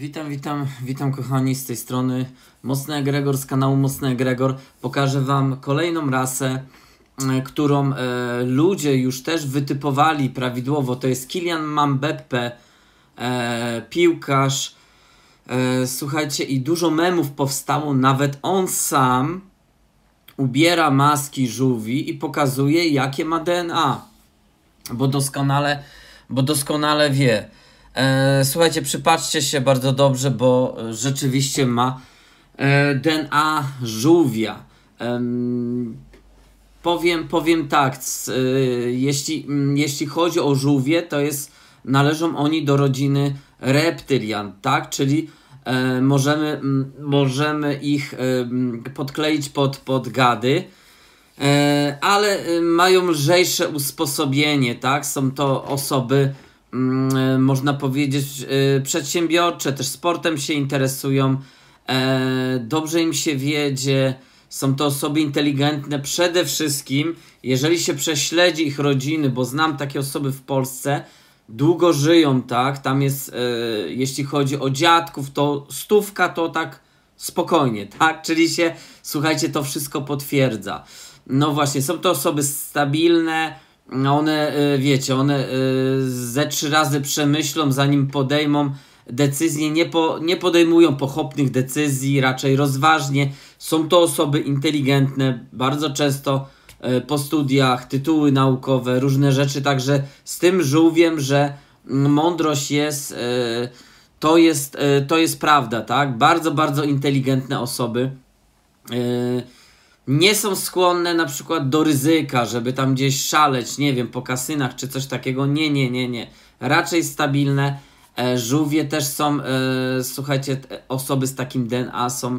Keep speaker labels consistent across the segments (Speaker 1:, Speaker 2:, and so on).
Speaker 1: Witam, witam, witam kochani z tej strony Mocny Egregor z kanału Mocny Egregor. Pokażę Wam kolejną rasę, e, którą e, ludzie już też wytypowali prawidłowo. To jest Kilian Mambepe e, piłkarz. E, słuchajcie, i dużo memów powstało, nawet on sam ubiera maski żółwi i pokazuje jakie ma DNA, bo doskonale, bo doskonale wie E, słuchajcie, przypatrzcie się bardzo dobrze, bo rzeczywiście ma e, DNA żółwia. powiem, powiem tak, e, jeśli, jeśli chodzi o żółwie, to jest, należą oni do rodziny reptylian, tak? Czyli możemy, możemy ich podkleić pod, pod gady, ale y, mają lżejsze usposobienie, tak? Są to osoby Mm, można powiedzieć, y, przedsiębiorcze, też sportem się interesują, e, dobrze im się wiedzie, są to osoby inteligentne przede wszystkim, jeżeli się prześledzi ich rodziny, bo znam takie osoby w Polsce, długo żyją, tak? Tam jest, e, jeśli chodzi o dziadków, to stówka to tak spokojnie, tak? Czyli się, słuchajcie, to wszystko potwierdza. No właśnie, są to osoby stabilne, no one, y, wiecie, one y, ze trzy razy przemyślą, zanim podejmą decyzje, nie, po, nie podejmują pochopnych decyzji, raczej rozważnie. Są to osoby inteligentne, bardzo często y, po studiach, tytuły naukowe, różne rzeczy, także z tym żółwiem, że mądrość jest, to jest, to jest prawda, tak? Bardzo, bardzo inteligentne osoby nie są skłonne na przykład do ryzyka, żeby tam gdzieś szaleć, nie wiem, po kasynach czy coś takiego. Nie, nie, nie, nie. Raczej stabilne. E, żółwie też są, e, słuchajcie, osoby z takim DNA są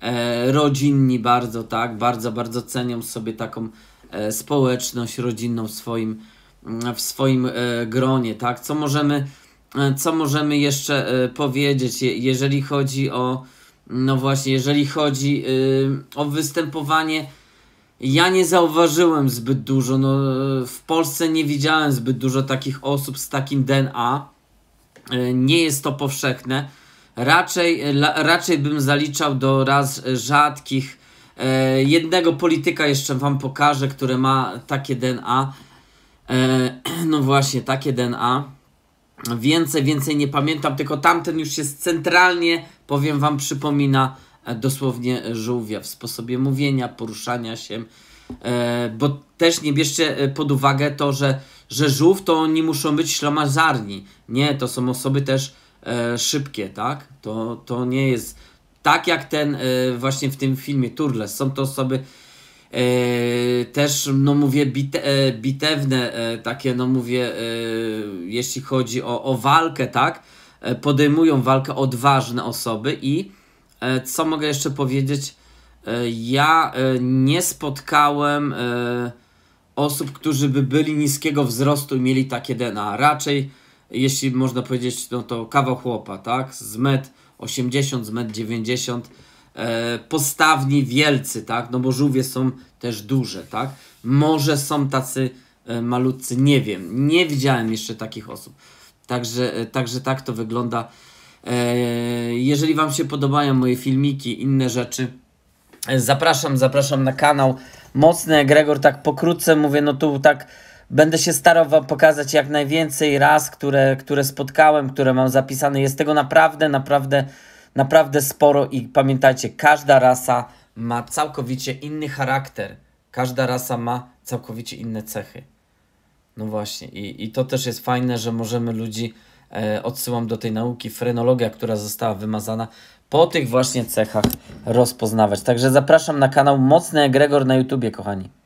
Speaker 1: e, rodzinni bardzo, tak? Bardzo, bardzo cenią sobie taką e, społeczność rodzinną w swoim, w swoim e, gronie, tak? Co możemy, e, co możemy jeszcze powiedzieć, jeżeli chodzi o no właśnie, jeżeli chodzi yy, o występowanie, ja nie zauważyłem zbyt dużo. No, w Polsce nie widziałem zbyt dużo takich osób z takim DNA. Yy, nie jest to powszechne. Raczej, y, la, raczej bym zaliczał do raz rzadkich. Y, jednego polityka jeszcze Wam pokażę, który ma takie DNA. Y, no właśnie, takie DNA więcej, więcej nie pamiętam, tylko tamten już jest centralnie powiem Wam, przypomina e, dosłownie żółwia w sposobie mówienia, poruszania się, e, bo też nie bierzcie e, pod uwagę to, że, że żółw to oni muszą być ślamazarni. Nie, to są osoby też szybkie, tak? To, to nie jest tak jak ten właśnie w tym filmie Turles. Są to osoby też, no mówię, bite, bitewne, takie, no mówię, jeśli chodzi o, o walkę, tak? E, podejmują walkę odważne osoby i e, co mogę jeszcze powiedzieć? E, ja nie spotkałem osób, którzy by byli niskiego wzrostu i mieli takie DNA. Raczej, jeśli można powiedzieć, no to kawał chłopa, tak? Z met 80, z met 90. Postawni wielcy, tak? No bo żółwie są też duże, tak? Może są tacy malutcy, nie wiem. Nie widziałem jeszcze takich osób. Także, e, także tak to wygląda. E, jeżeli Wam się podobają moje filmiki, inne rzeczy, e, zapraszam, zapraszam na kanał. Mocny Gregor, tak pokrótce mówię, no tu tak będę się starał Wam pokazać jak najwięcej raz, które, które spotkałem, które mam zapisane. Jest tego naprawdę, naprawdę, naprawdę sporo i pamiętajcie, każda rasa ma całkowicie inny charakter. Każda rasa ma całkowicie inne cechy. No właśnie, i, i to też jest fajne, że możemy ludzi, e, odsyłam do tej nauki frenologia, która została wymazana, po tych właśnie cechach rozpoznawać. Także zapraszam na kanał Mocny Egregor na YouTubie, kochani.